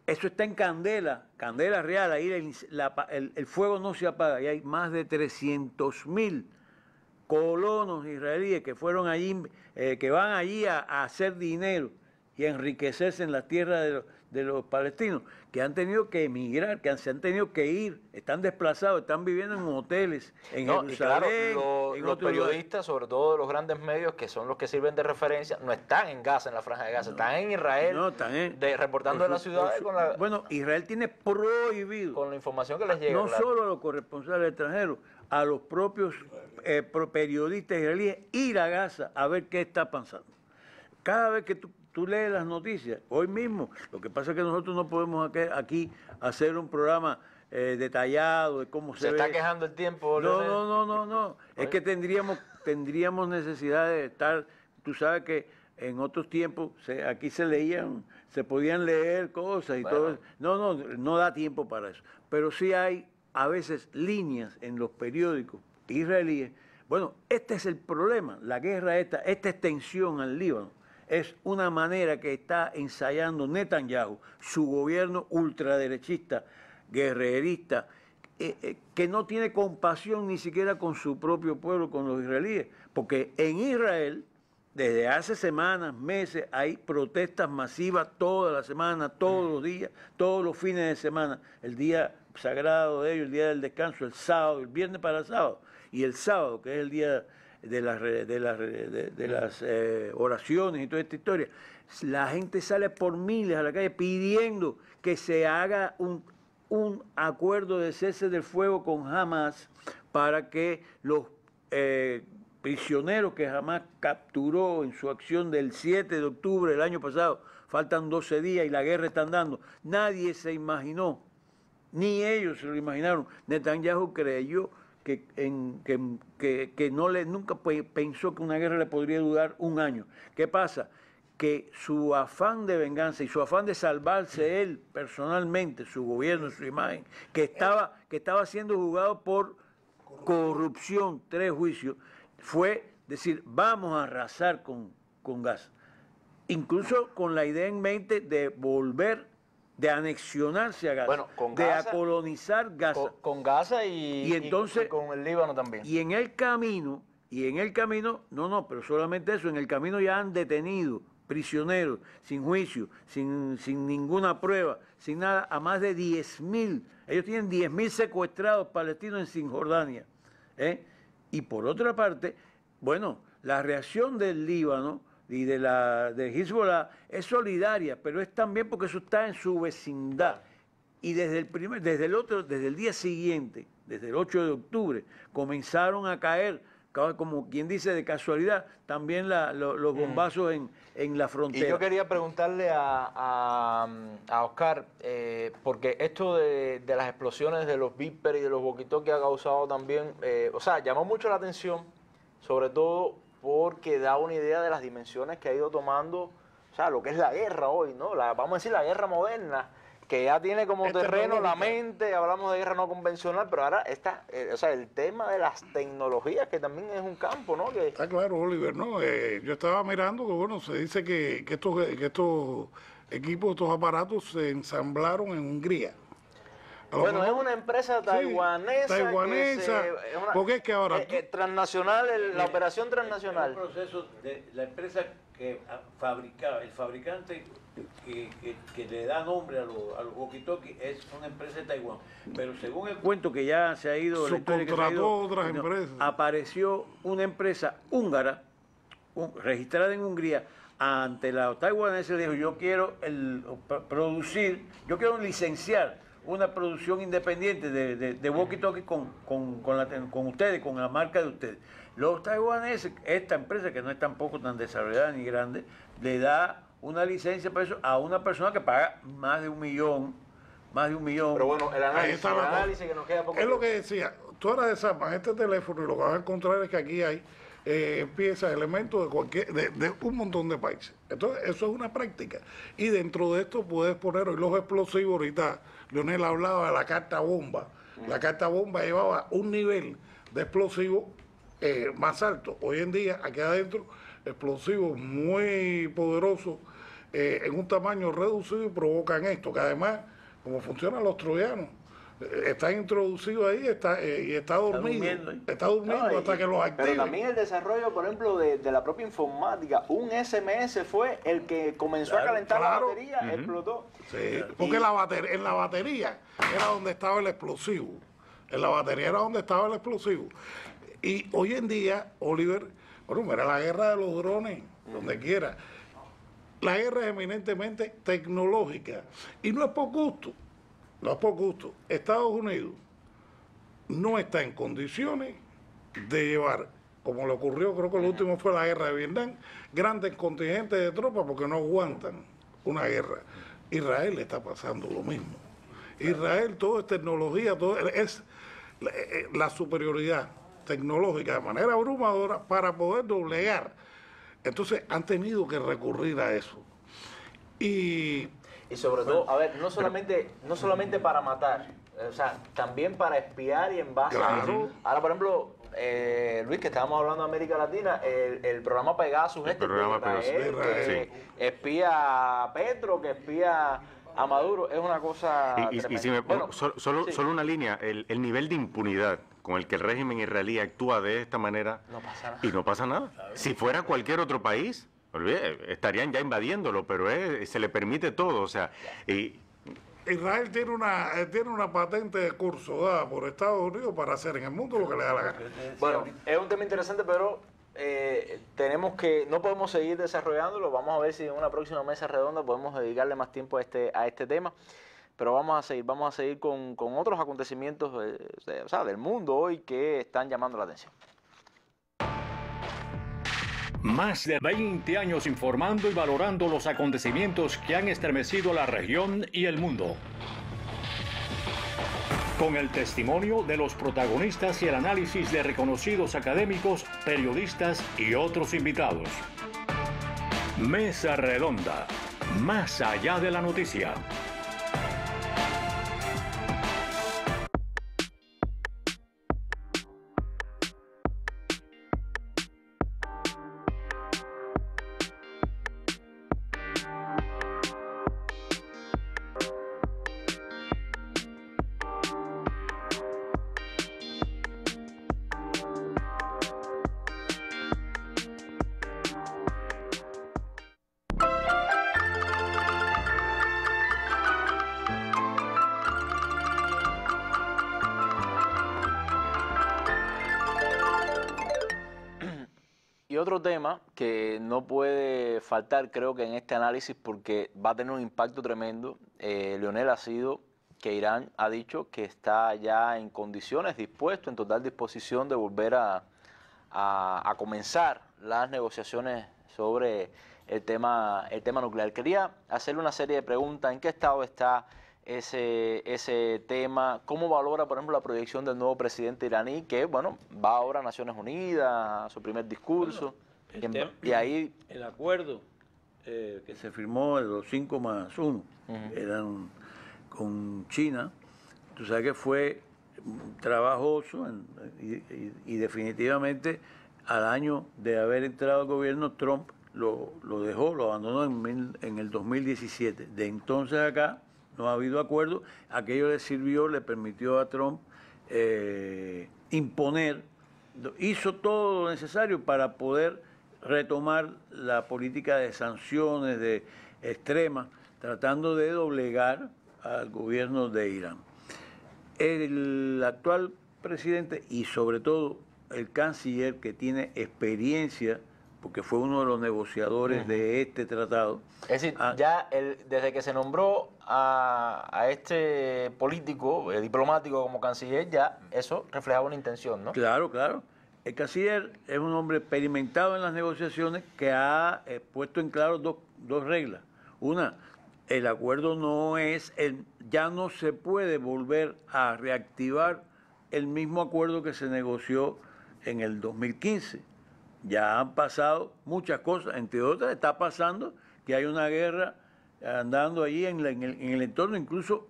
eso está en candela, candela real, ahí el, fuego no se apaga, y hay más de 300 mil colonos israelíes que fueron allí, eh, que van allí a hacer dinero y enriquecerse en la tierra de, los palestinos, que han tenido que emigrar, que han, se han tenido que ir, están desplazados, están viviendo en hoteles, en Jerusalén. Claro, los periodistas, sobre todo los grandes medios, que son los que sirven de referencia, no están en Gaza, en la Franja de Gaza, están en Israel, de, reportando en la ciudad bueno, Israel tiene prohibido. Con la información que les llega. No solo a los corresponsales extranjeros, a los propios eh, periodistas israelíes ir a Gaza a ver qué está pasando. Cada vez que tú tú lees las noticias, hoy mismo, lo que pasa es que nosotros no podemos aquí hacer un programa eh, detallado de cómo se, se está quejando el tiempo. No, no, no, no, no. Es que tendríamos, tendríamos necesidad de estar, tú sabes que en otros tiempos aquí se leían, se podían leer cosas y todo. No, no, no da tiempo para eso. Pero sí hay a veces líneas en los periódicos israelíes. Bueno, este es el problema, la guerra esta, esta extensión al Líbano es una manera que está ensayando Netanyahu, su gobierno ultraderechista, guerrerista, eh, eh, que no tiene compasión ni siquiera con su propio pueblo, con los israelíes, porque en Israel desde hace semanas, meses, hay protestas masivas toda la semana, todos mm. los días, todos los fines de semana, el día sagrado de ellos, el día del descanso, el sábado, el viernes para el sábado, y el sábado, que es el día de las, de las, de, las eh, oraciones y toda esta historia. La gente sale por miles a la calle pidiendo que se haga un, acuerdo de cese del fuego con Hamas para que los eh, prisioneros que Hamas capturó en su acción del 7 de octubre del año pasado, faltan 12 días y la guerra está andando, nadie se imaginó, ni ellos se lo imaginaron. Netanyahu creyó que, que, no le, nunca pensó que una guerra le podría durar un año. ¿Qué pasa? que su afán de venganza y su afán de salvarse él personalmente, su gobierno, su imagen, que estaba, que estaba siendo jugado por corrupción, tres juicios, fue decir, vamos a arrasar con, con Incluso con la idea en mente de volver de anexionarse a Gaza, de colonizar Gaza. Con, Gaza y, con el Líbano también. Y en el camino, y en el camino, no, no, pero solamente eso, en el camino ya han detenido prisioneros, sin juicio, sin, sin ninguna prueba, sin nada, a más de 10.000. Ellos tienen 10.000 secuestrados palestinos en Cisjordania. ¿eh? Y por otra parte, bueno, la reacción del Líbano y de, la, de Hezbollah es solidaria, pero es también porque eso está en su vecindad. Y desde el, primer, desde el, otro, desde el día siguiente, desde el 8 de octubre, comenzaron a caer, como quien dice de casualidad, también los mm. bombazos en, en, la frontera. Y yo quería preguntarle a, Oscar, eh, porque esto de, las explosiones de los Viper y de los boquitos que ha causado también, eh, o sea, llamó mucho la atención, sobre todo porque da una idea de las dimensiones que ha ido tomando, o sea, lo que es la guerra hoy, ¿no? La, vamos a decir la guerra moderna, que ya tiene como terreno la mente, hablamos de guerra no convencional, pero ahora está, eh, o sea, el tema de las tecnologías, que también es un campo, ¿no? Está ah, claro, Oliver, ¿no? Eh, yo estaba mirando que, bueno, se dice que, que, estos, que estos equipos, estos aparatos se ensamblaron en Hungría. Bueno, es una empresa taiwanesa. taiwanesa. porque es que ahora. transnacional, la operación transnacional. El proceso de la empresa que ah, fabricaba, el fabricante que, le da nombre a, los walkie es una empresa de Taiwán. Pero según el cuento que ya se ha ido. se otras empresas. Apareció una empresa húngara, registrada en Hungría ante la taiwanesa le dijo, yo quiero producir, yo quiero licenciar una producción independiente de, de, walkie talkie con, con, con, ustedes, con la marca de ustedes. Los taiwaneses, esta empresa que no es tampoco tan desarrollada ni grande, le da una licencia para eso a una persona que paga más de un millón, más de un millón. Pero bueno, el análisis, el que nos queda poco. Es lo que decía, Tú las desarmas este teléfono, y lo que vas a encontrar es que aquí hay eh, piezas, elementos de cualquier, de, un montón de países. Entonces, eso es una práctica. Y dentro de esto puedes poner hoy los explosivos. Ahorita Leonel hablaba de la carta bomba. La carta bomba llevaba un nivel de explosivo eh, más alto. Hoy en día, aquí adentro, explosivos muy poderosos, eh, en un tamaño reducido y provocan esto, que además, como funcionan los troyanos, está introducido ahí está, eh, y está dormido. Está durmiendo, hasta que los activen. Pero también el desarrollo, por ejemplo, de, la propia informática. Un SMS fue el que comenzó a calentar la batería, explotó. porque la en la batería era donde estaba el explosivo. En la batería era donde estaba el explosivo. Y hoy en día, Oliver, bueno, era la guerra de los drones, donde quiera. La guerra es eminentemente tecnológica y no es por gusto no es por gusto, Estados Unidos no está en condiciones de llevar, como le ocurrió, creo que lo último fue la guerra de Vietnam, grandes contingentes de tropas porque no aguantan una guerra. Israel está pasando lo mismo. Israel, todo es tecnología, todo es la eh, superioridad tecnológica de manera abrumadora para poder doblegar. Entonces han tenido que recurrir a eso. Y y sobre todo, a ver, no solamente, no solamente para matar, o sea, también para espiar y en base a Ahora, por ejemplo, eh, Luis, que estábamos hablando de América Latina, el, programa Pegasus, el este programa que espía a Petro, que espía a Maduro, es una cosa. Y, y, si me, pongo solo, solo, una línea, el, el, nivel de impunidad con el que el régimen israelí actúa de esta manera y no pasa nada. Si fuera cualquier otro país, estarían ya invadiéndolo, pero se le permite todo, o sea, y, Israel tiene una, eh, tiene una patente dada por Estados Unidos para hacer en el mundo lo que le da la gana. Bueno, es un tema interesante, pero eh, tenemos que, no podemos seguir desarrollándolo. Vamos a ver si en una próxima mesa redonda podemos dedicarle más tiempo a este, a este tema. Pero vamos a seguir, vamos a seguir con, con otros acontecimientos eh, o sea, del mundo hoy que están llamando la atención. Más de 20 años informando y valorando los acontecimientos que han estremecido la región y el mundo. Con el testimonio de los protagonistas y el análisis de reconocidos académicos, periodistas y otros invitados. Mesa Redonda. Más allá de la noticia. faltar, creo que en este análisis, porque va a tener un impacto tremendo. Eh, Leonel ha sido que Irán ha dicho que está ya en condiciones, dispuesto, en total disposición de volver a, comenzar las negociaciones sobre el tema, el tema nuclear. Quería hacerle una serie de preguntas. ¿En qué estado está ese, ese tema? ¿Cómo valora, por ejemplo, la proyección del nuevo presidente iraní que, bueno, va ahora a Naciones Unidas, a su primer discurso? y ahí... El acuerdo eh, que se firmó, los 5 más 1, eran con China, tú sabes que fue trabajoso y, definitivamente al año de haber entrado al gobierno, Trump lo, dejó, lo abandonó en, en el 2017. De entonces acá no ha habido acuerdo. Aquello le sirvió, le permitió a Trump eh, imponer, hizo todo lo necesario para poder retomar la política de sanciones de extrema, tratando de doblegar al gobierno de Irán. El actual presidente y sobre todo el canciller que tiene experiencia, porque fue uno de los negociadores de este tratado. Es decir, ya desde que se nombró a, este político, eh, diplomático como canciller, ya eso reflejaba una intención, ¿no? Claro, claro. El casiller es un hombre experimentado en las negociaciones que ha eh, puesto en claro dos, reglas. Una, el acuerdo no es, ya no se puede volver a reactivar el mismo acuerdo que se negoció en el 2015. Ya han pasado muchas cosas, entre otras está pasando que hay una guerra andando allí en, el, entorno, incluso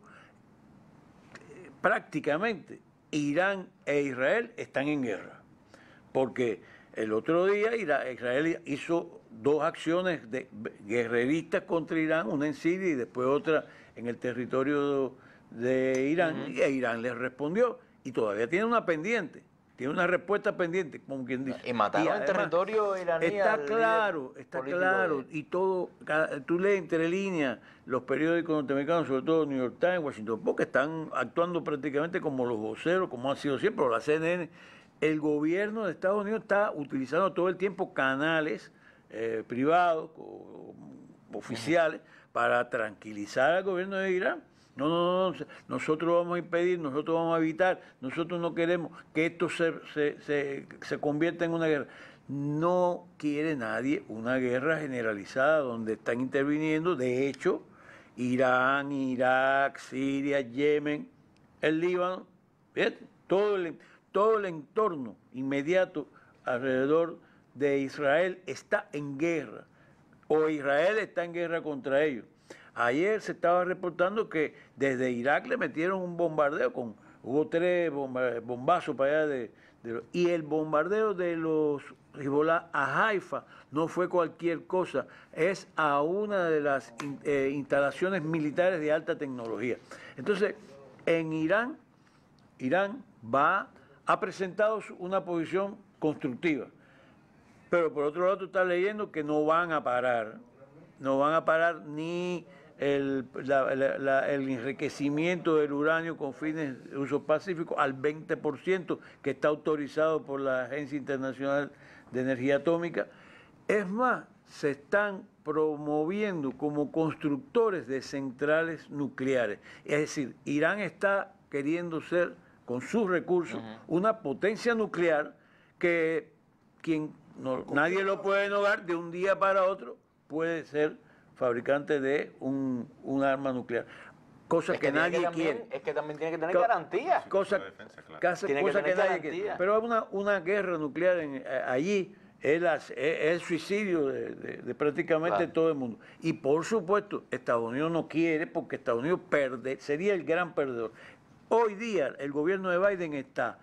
eh, prácticamente Irán e Israel están en guerra porque el otro día Israel hizo dos acciones de guerreristas contra Irán, una en Siria y después otra en el territorio de Irán, y Irán les respondió, y todavía tiene una pendiente, tiene una respuesta pendiente, como quien dice. Y mataron el territorio iraní. Está claro, está claro, y todo, tú lees entre líneas los periódicos norteamericanos, sobre todo New York Times, Washington Post, que están actuando prácticamente como los voceros, como han sido siempre, o la CNN el gobierno de Estados Unidos está utilizando todo el tiempo canales eh, privados, oficiales, para tranquilizar al gobierno de Irán. No, no, no, nosotros vamos a impedir, nosotros vamos a evitar, nosotros no queremos que esto se, se convierta en una guerra. No quiere nadie una guerra generalizada donde están interviniendo, de hecho, Irán, Irak, Siria, Yemen, el Líbano, ¿bien? todo el todo el entorno inmediato alrededor de Israel está en guerra, o Israel está en guerra contra ellos. Ayer se estaba reportando que desde Irak le metieron un bombardeo, con, hubo tres bombazos para allá, de, y el bombardeo de los Hezbollah a Haifa no fue cualquier cosa, es a una de las eh, instalaciones militares de alta tecnología. Entonces, en Irán, Irán va ha presentado una posición constructiva. Pero por otro lado, está leyendo que no van a parar, no van a parar ni el, el enriquecimiento del uranio con fines de uso pacífico al 20% que está autorizado por la Agencia Internacional de Energía Atómica. Es más, se están promoviendo como constructores de centrales nucleares. Es decir, Irán está queriendo ser con sus recursos, una potencia nuclear que quien nadie lo puede negar de un día para otro puede ser fabricante de un, arma nuclear. Cosa que, nadie quiere. Es que también tiene que tener garantías. Cosa, que, nadie quiere. Pero una, guerra nuclear eh, allí es, el suicidio de, prácticamente todo el mundo. Y por supuesto, Estados Unidos no quiere porque Estados Unidos sería el gran perdedor. Hoy día el gobierno de Biden está,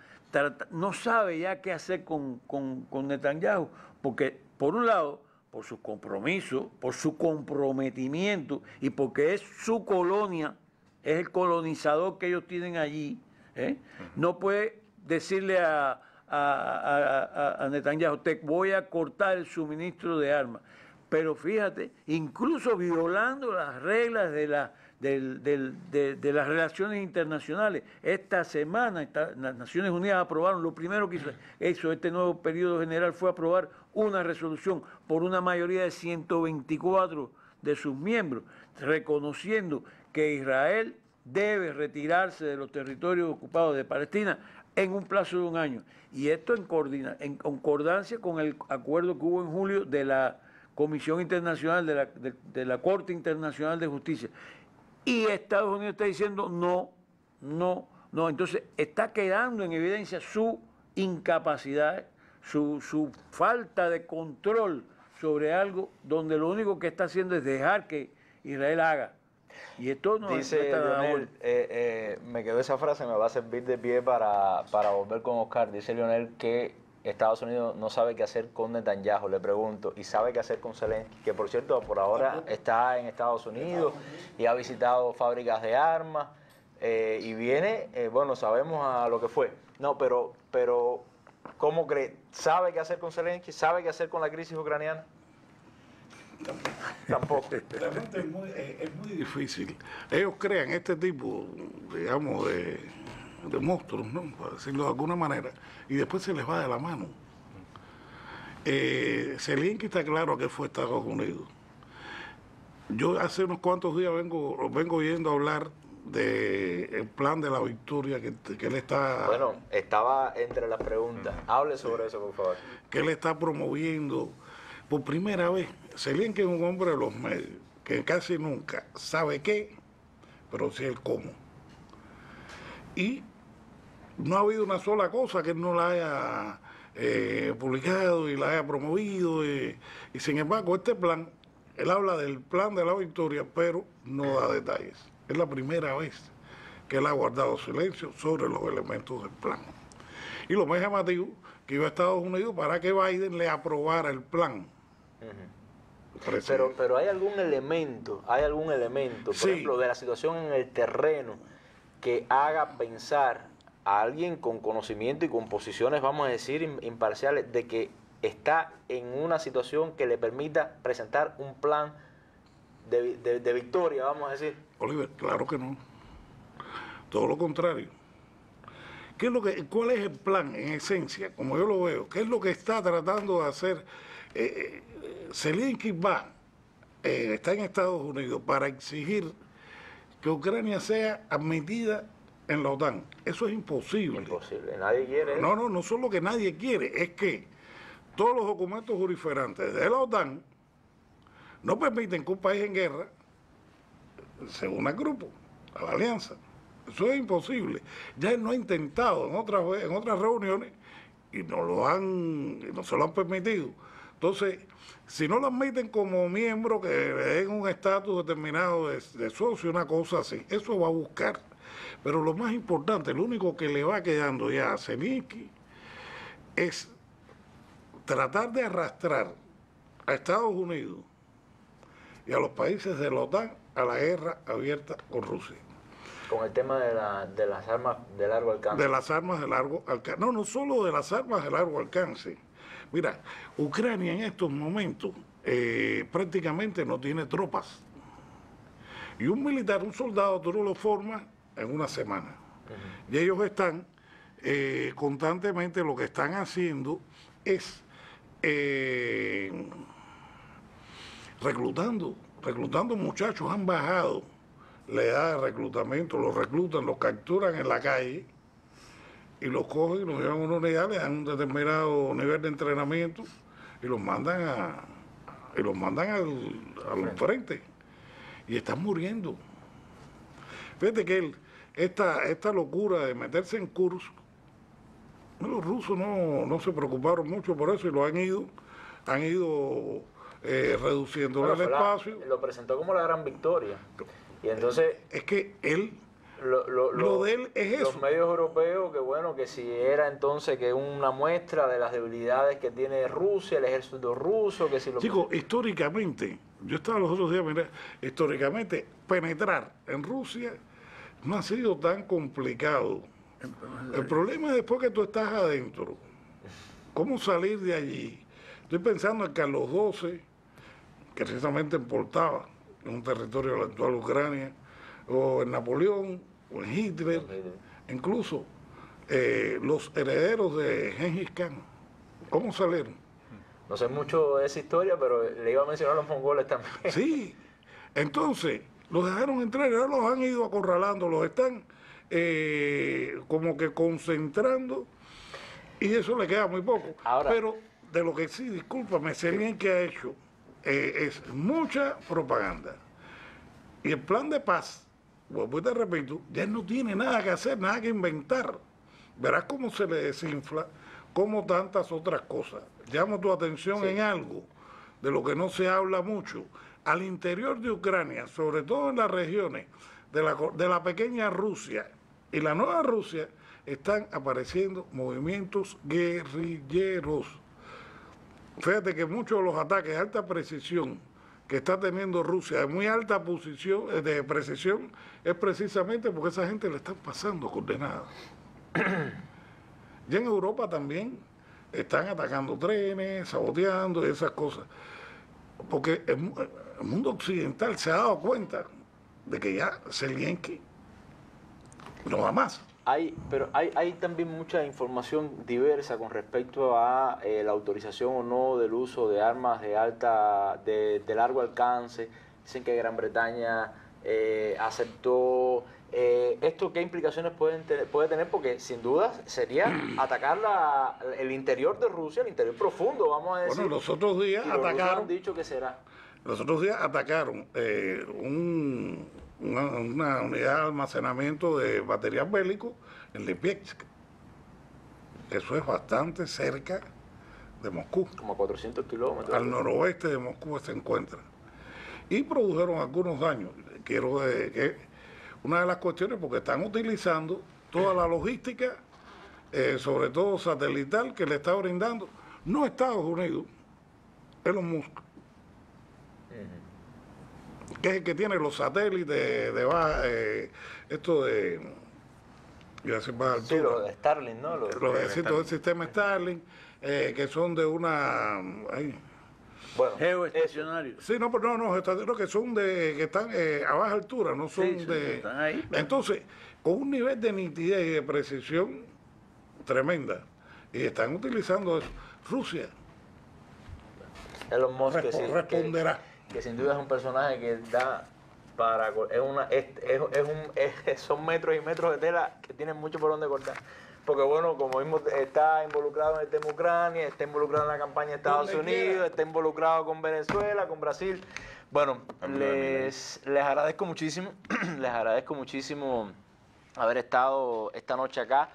no sabe ya qué hacer con, con, Netanyahu, porque por un lado, por su compromisos, por su comprometimiento y porque es su colonia, es el colonizador que ellos tienen allí, ¿eh? no puede decirle a, a, a, a, Netanyahu, te voy a cortar el suministro de armas. Pero fíjate, incluso violando las reglas de la de, las relaciones internacionales. Esta semana las Naciones Unidas aprobaron, lo primero que hizo, este nuevo periodo general fue aprobar una resolución por una mayoría de 124 de sus miembros, reconociendo que Israel debe retirarse de los territorios ocupados de Palestina en un plazo de un año. Y esto en, concordancia con el acuerdo que hubo en julio de la Comisión Internacional, de la, de la Corte Internacional de Justicia. Y Estados Unidos está diciendo no, no, no. Entonces está quedando en evidencia su incapacidad, su, falta de control sobre algo donde lo único que está haciendo es dejar que Israel haga. Y esto no Dice eh, eh, me quedó esa frase, me va a servir de pie para, volver con Oscar. Dice Leonel, que Estados Unidos no sabe qué hacer con Netanyahu, le pregunto, y sabe qué hacer con Zelensky, que por cierto por ahora está en Estados Unidos y ha visitado fábricas de armas eh, y viene, eh, bueno, sabemos a lo que fue. No, pero, pero ¿cómo cree? ¿Sabe qué hacer con Zelensky? ¿Sabe qué hacer con la crisis ucraniana? Tampoco. gente es muy, eh, es muy difícil. Ellos crean este tipo, digamos, de de monstruos, ¿no? Para decirlo de alguna manera, y después se les va de la mano. Eh, que está claro que fue Estados Unidos. Yo hace unos cuantos días vengo, vengo oyendo hablar del plan de la victoria que, que, él está... Bueno, estaba entre las preguntas. Hable sobre eso, por favor. Que él está promoviendo. Por primera vez, que es un hombre de los medios, que casi nunca sabe qué, pero sí el cómo. Y no ha habido una sola cosa que él no la haya eh, publicado y la haya promovido. Eh, y, sin embargo, este plan, él habla del plan de la victoria, pero no da detalles. Es la primera vez que él ha guardado silencio sobre los elementos del plan. Y lo más llamativo, que iba a Estados Unidos para que Biden le aprobara el plan. Pero, hay algún elemento, hay algún elemento, por ejemplo, de la situación en el terreno que haga pensar a alguien con conocimiento y con posiciones, vamos a decir, imparciales, de que está en una situación que le permita presentar un plan de, victoria, vamos a decir. Oliver, claro que no. Todo lo contrario. ¿Qué es lo que, ¿Cuál es el plan en esencia, como yo lo veo? ¿Qué es lo que está tratando de hacer? Eh, eh va, eh, está en Estados Unidos para exigir que Ucrania sea admitida en la OTAN. Eso es imposible. Imposible, nadie quiere. No, no, no solo que nadie quiere, es que todos los documentos juriferantes de la OTAN no permiten que un país en guerra se una al grupo, a la alianza. Eso es imposible. Ya no ha intentado en otras, en otras reuniones y no lo han, no se lo han permitido. Entonces, si no lo admiten como miembro, que le den un estatus determinado de, de socio, una cosa así, eso va a buscar. Pero lo más importante, lo único que le va quedando ya a Zelensky es tratar de arrastrar a Estados Unidos y a los países de la OTAN a la guerra abierta con Rusia. Con el tema de, las armas de largo alcance. De las armas de largo alcance. No, no solo de las armas de largo alcance. Mira, Ucrania en estos momentos eh, prácticamente no tiene tropas. Y un militar, un soldado, tú no lo formas en una semana. Y ellos están eh, constantemente, lo que están haciendo es eh, reclutando, reclutando muchachos, han bajado la edad de reclutamiento, los reclutan, los capturan en la calle y los cogen los llevan a una unidad, les dan un determinado nivel de entrenamiento y los mandan a y los mandan al, al frente. Y están muriendo. Fíjate que el, esta, esta locura de meterse en curso... los rusos no, no se preocuparon mucho por eso y lo han ido, han ido eh, reduciendo el espacio. lo presentó como la gran victoria. Y entonces... Es que él... Lo, de él es eso. Los medios europeos, que bueno, que si era entonces que una muestra de las debilidades que tiene Rusia, el ejército ruso, que si lo... Chicos, históricamente, yo estaba los otros días, mira, históricamente, penetrar en Rusia no ha sido tan complicado. El problema es después que tú estás adentro. ¿Cómo salir de allí? Estoy pensando en que a los 12, que precisamente importaba en un territorio de la actual Ucrania, o en Napoleón, o en Hitler, incluso eh, los herederos de Gengis Khan, ¿cómo salieron? No sé mucho de esa historia, pero le iba a mencionar a los mongoles también. Sí, entonces, los dejaron entrar, ya los han ido acorralando, los están eh, como que concentrando y eso le queda muy poco. Pero de lo que sí, discúlpame, sé bien que ha hecho eh, es mucha propaganda. Y el plan de paz, vuelvo y te repito, ya no tiene nada que hacer, nada que inventar. Verás cómo se le desinfla, como tantas otras cosas. Llamo tu atención en algo de lo que no se habla mucho al interior de Ucrania, sobre todo en las regiones de la, de la pequeña Rusia y la nueva Rusia, están apareciendo movimientos guerrilleros. Fíjate que muchos de los ataques de alta precisión que está teniendo Rusia de muy alta posición, eh, de precisión, es precisamente porque esa gente le está pasando coordenadas... ...y en Europa también están atacando trenes, saboteando y esas cosas. Porque el mundo occidental se ha dado cuenta de que ya Zelensky no va más. Hay, pero hay, hay también mucha información diversa con respecto a eh, la autorización o no del uso de armas de alta, de, largo alcance. Dicen que Gran Bretaña eh, aceptó. Eh, ¿Esto qué implicaciones pueden puede tener? Porque sin duda sería atacar el interior de Rusia, el interior profundo, vamos a decir. Bueno, los otros días atacaron. Han dicho que será. Los otros días atacaron eh, una, unidad de almacenamiento de baterías bélico en Lipetsk. Eso es bastante cerca de Moscú. Como 400 kilómetros. Al noroeste de Moscú se encuentra. Y produjeron algunos daños. Quiero eh, que una de las cuestiones, porque están utilizando toda la logística, eh, sobre todo satelital, que le está brindando no Estados Unidos, los Musk que es el que tiene los satélites de, de baja, eh, esto de, baja altura. Sí, los de Starlink, ¿no? Los, de, del sistema Starlink, eh, que son de una... bueno, geoestacionarios. Sí, no, pero pues, no, no, geoestacionarios que son de, que están eh, a baja altura, no son sí, de. Están ahí, entonces, con un nivel de nitidez y de precisión tremenda. Y están utilizando eso. Rusia. sí, responderá que sin duda es un personaje que da para es una son metros y metros de tela que tienen mucho por dónde cortar porque bueno como mismo está involucrado en el tema Ucrania está involucrado en la campaña de Estados Unidos está involucrado con Venezuela con Brasil bueno les les agradezco muchísimo les agradezco muchísimo haber estado esta noche acá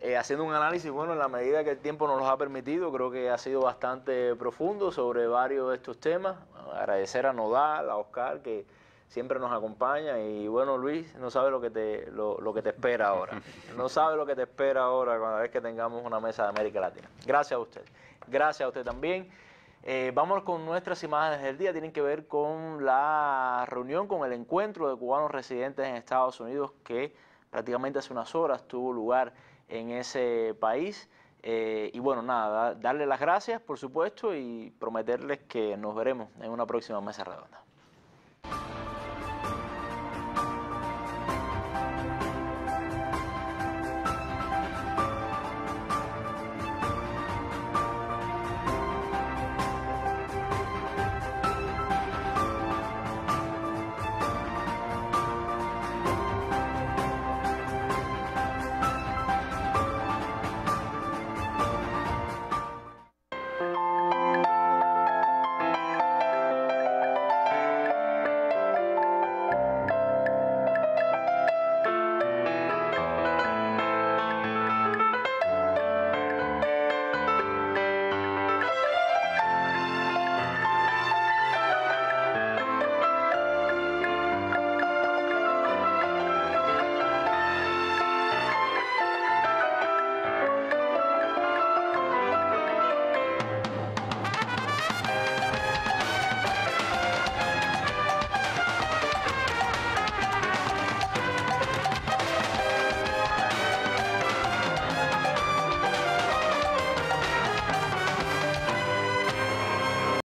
eh, haciendo un análisis, bueno, en la medida que el tiempo nos los ha permitido, creo que ha sido bastante profundo sobre varios de estos temas. Agradecer a Nodal, a Oscar, que siempre nos acompaña y bueno, Luis, no sabe lo que te, lo, que te espera ahora. No sabe lo que te espera ahora cada vez que tengamos una mesa de América Latina. Gracias a usted. Gracias a usted también. Eh, con nuestras imágenes del día. Tienen que ver con la reunión, con el encuentro de cubanos residentes en Estados Unidos que prácticamente hace unas horas tuvo lugar en ese país. Eh, y bueno, nada, darle las gracias, por supuesto, y prometerles que nos veremos en una próxima mesa redonda.